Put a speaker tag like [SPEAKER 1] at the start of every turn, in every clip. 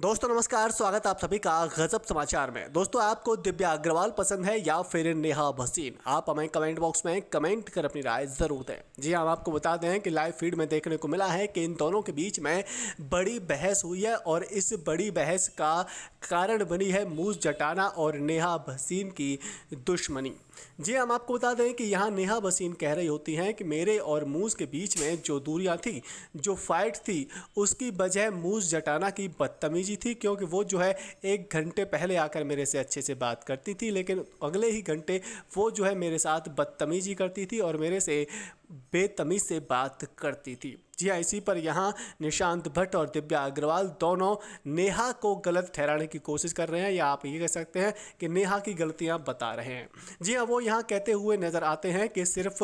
[SPEAKER 1] दोस्तों नमस्कार स्वागत आप सभी का गजब समाचार में दोस्तों आपको दिव्या अग्रवाल पसंद है या फिर नेहा भसीन आप हमें कमेंट बॉक्स में कमेंट कर अपनी राय जरूर दें जी हाँ, हम आपको बताते हैं कि लाइव फीड में देखने को मिला है कि इन दोनों के बीच में बड़ी बहस हुई है और इस बड़ी बहस का कारण बनी है मूस जटाना और नेहा भसीन की दुश्मनी जी हाँ, हम आपको बता दें कि यहाँ नेहा भसीन कह रही होती हैं कि मेरे और मूस के बीच में जो दूरियाँ थी जो फाइट थी उसकी वजह मूस जटाना की बदतमीजी थी क्योंकि वो जो है एक घंटे पहले आकर मेरे से अच्छे से बात करती थी लेकिन अगले ही घंटे वो जो है मेरे साथ बदतमीजी करती थी और मेरे से बेतमीज से बात करती थी जी हाँ इसी पर यहाँ निशांत भट्ट और दिव्या अग्रवाल दोनों नेहा को गलत ठहराने की कोशिश कर रहे हैं या आप ये कह सकते हैं कि नेहा की गलतियाँ बता रहे हैं जी हाँ वो यहाँ कहते हुए नज़र आते हैं कि सिर्फ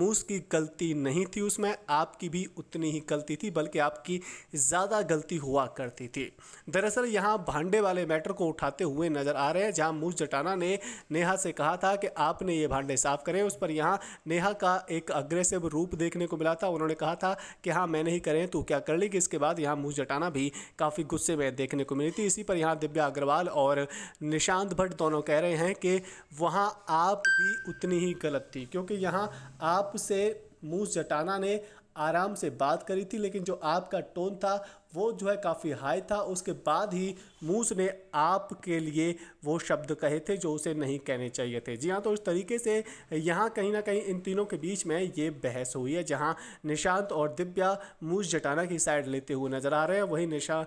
[SPEAKER 1] मूस की गलती नहीं थी उसमें आपकी भी उतनी ही गलती थी बल्कि आपकी ज़्यादा गलती हुआ करती थी दरअसल यहाँ भांडे वाले मैटर को उठाते हुए नज़र आ रहे हैं जहाँ मूस जटाना ने नेहा से कहा था कि आपने ये भांडे साफ करें उस पर यहाँ नेहा का एक अग्रेसिव से रूप देखने को मिला था उन्होंने कहा था कि हाँ मैं नहीं करें तो क्या कर लेगी इसके बाद यहाँ मुँह जटाना भी काफ़ी गुस्से में देखने को मिली थी इसी पर यहाँ दिव्या अग्रवाल और निशांत भट्ट दोनों कह रहे हैं कि वहाँ आप भी उतनी ही गलत थी क्योंकि यहाँ आपसे मुँह जटाना ने आराम से बात करी थी लेकिन जो आपका टोन था वो जो है काफ़ी हाई था उसके बाद ही मूस ने आप के लिए वो शब्द कहे थे जो उसे नहीं कहने चाहिए थे जी हाँ तो इस तरीके से यहाँ कहीं ना कहीं इन तीनों के बीच में ये बहस हुई है जहाँ निशांत और दिव्या मूस जटाना की साइड लेते हुए नज़र आ रहे हैं वहीं निशा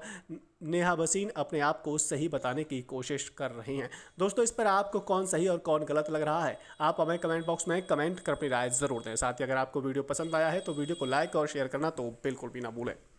[SPEAKER 1] नेहा बसीन अपने आप को सही बताने की कोशिश कर रही हैं दोस्तों इस पर आपको कौन सही और कौन गलत लग रहा है आप हमें कमेंट बॉक्स में कमेंट कर अपनी राय ज़रूर दें साथ ही अगर आपको वीडियो पसंद आया है तो वीडियो को लाइक और शेयर करना तो बिल्कुल भी ना भूलें